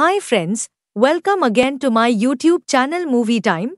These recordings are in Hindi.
Hi friends welcome again to my YouTube channel movie time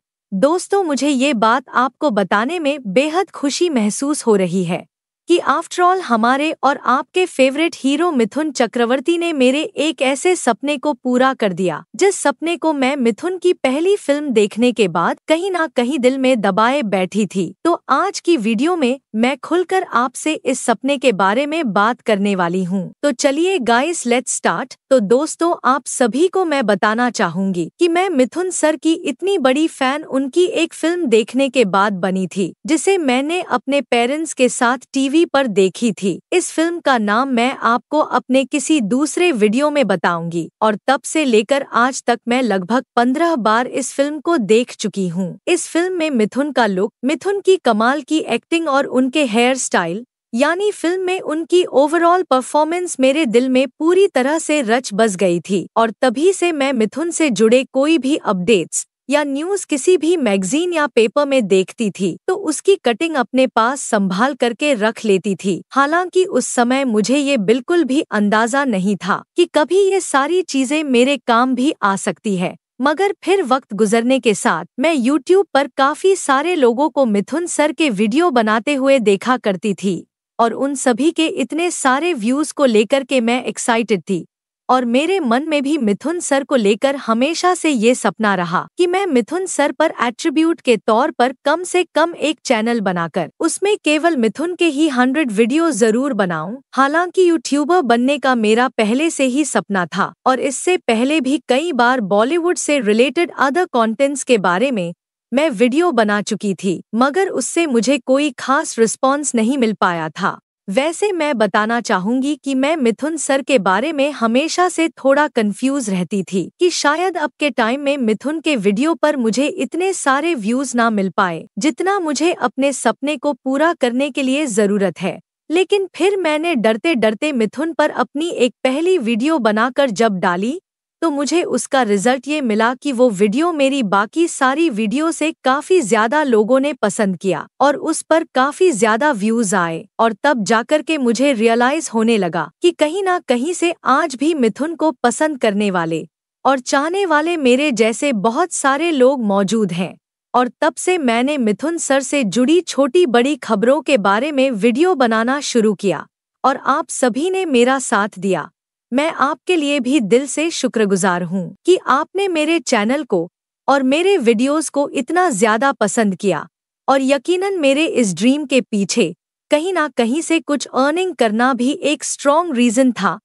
दोस्तों मुझे ये बात आपको बताने में बेहद खुशी महसूस हो रही है कि आफ्टर ऑल हमारे और आपके फेवरेट हीरो मिथुन चक्रवर्ती ने मेरे एक ऐसे सपने को पूरा कर दिया जिस सपने को मैं मिथुन की पहली फिल्म देखने के बाद कहीं ना कहीं दिल में दबाए बैठी थी तो आज की वीडियो में मैं खुलकर आपसे इस सपने के बारे में बात करने वाली हूँ तो चलिए गाइस लेट स्टार्ट तो दोस्तों आप सभी को मैं बताना चाहूंगी कि मैं मिथुन सर की इतनी बड़ी फैन उनकी एक फिल्म देखने के बाद बनी थी जिसे मैंने अपने पेरेंट्स के साथ टीवी टीवी पर देखी थी इस फिल्म का नाम मैं आपको अपने किसी दूसरे वीडियो में बताऊंगी और तब से लेकर आज तक मैं लगभग पंद्रह बार इस फिल्म को देख चुकी हूँ इस फिल्म में मिथुन का लुक मिथुन की कमाल की एक्टिंग और उनके हेयर स्टाइल यानी फिल्म में उनकी ओवरऑल परफॉर्मेंस मेरे दिल में पूरी तरह से रच बस गई थी और तभी से मैं मिथुन से जुड़े कोई भी अपडेट्स या न्यूज किसी भी मैगजीन या पेपर में देखती थी तो उसकी कटिंग अपने पास संभाल करके रख लेती थी हालांकि उस समय मुझे ये बिल्कुल भी अंदाजा नहीं था कि कभी ये सारी चीजें मेरे काम भी आ सकती है मगर फिर वक्त गुजरने के साथ मैं YouTube पर काफी सारे लोगों को मिथुन सर के वीडियो बनाते हुए देखा करती थी और उन सभी के इतने सारे व्यूज को लेकर के मैं एक्साइटेड थी और मेरे मन में भी मिथुन सर को लेकर हमेशा से ये सपना रहा कि मैं मिथुन सर पर एट्रीब्यूट के तौर पर कम से कम एक चैनल बनाकर उसमें केवल मिथुन के ही हंड्रेड वीडियो जरूर बनाऊं। हालांकि यूट्यूबर बनने का मेरा पहले से ही सपना था और इससे पहले भी कई बार बॉलीवुड से रिलेटेड अदर कॉन्टेंट्स के बारे में मैं वीडियो बना चुकी थी मगर उससे मुझे कोई खास रिस्पॉन्स नहीं मिल पाया था वैसे मैं बताना चाहूंगी कि मैं मिथुन सर के बारे में हमेशा से थोड़ा कंफ्यूज रहती थी कि शायद अब के टाइम में मिथुन के वीडियो पर मुझे इतने सारे व्यूज ना मिल पाए जितना मुझे अपने सपने को पूरा करने के लिए जरूरत है लेकिन फिर मैंने डरते डरते मिथुन पर अपनी एक पहली वीडियो बनाकर जब डाली तो मुझे उसका रिजल्ट ये मिला कि वो वीडियो मेरी बाकी सारी वीडियो से काफी ज्यादा लोगों ने पसंद किया और उस पर काफी ज्यादा व्यूज आए और तब जाकर के मुझे रियलाइज होने लगा कि कहीं ना कहीं से आज भी मिथुन को पसंद करने वाले और चाहने वाले मेरे जैसे बहुत सारे लोग मौजूद हैं और तब से मैंने मिथुन सर से जुड़ी छोटी बड़ी खबरों के बारे में वीडियो बनाना शुरू किया और आप सभी ने मेरा साथ दिया मैं आपके लिए भी दिल से शुक्रगुजार हूँ कि आपने मेरे चैनल को और मेरे वीडियोस को इतना ज्यादा पसंद किया और यकीनन मेरे इस ड्रीम के पीछे कहीं ना कहीं से कुछ अर्निंग करना भी एक स्ट्रॉन्ग रीजन था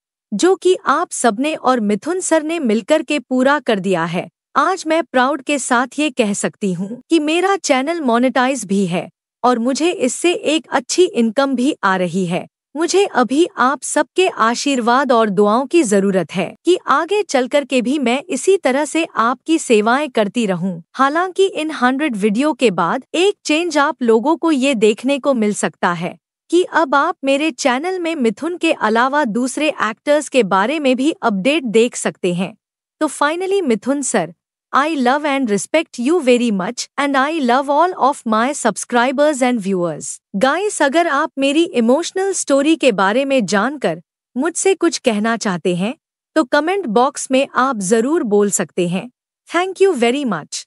जो कि आप सबने और मिथुन सर ने मिलकर के पूरा कर दिया है आज मैं प्राउड के साथ ये कह सकती हूँ कि मेरा चैनल मोनेटाइज भी है और मुझे इससे एक अच्छी इनकम भी आ रही है मुझे अभी आप सबके आशीर्वाद और दुआओं की जरूरत है कि आगे चलकर के भी मैं इसी तरह से आपकी सेवाएं करती रहूं। हालांकि इन हंड्रेड वीडियो के बाद एक चेंज आप लोगों को ये देखने को मिल सकता है कि अब आप मेरे चैनल में मिथुन के अलावा दूसरे एक्टर्स के बारे में भी अपडेट देख सकते हैं तो finally Mithun sir I love and respect you very much and I love all of my subscribers and viewers. Guys अगर आप मेरी इमोशनल स्टोरी के बारे में जानकर मुझसे कुछ कहना चाहते हैं तो कमेंट बॉक्स में आप जरूर बोल सकते हैं थैंक यू वेरी मच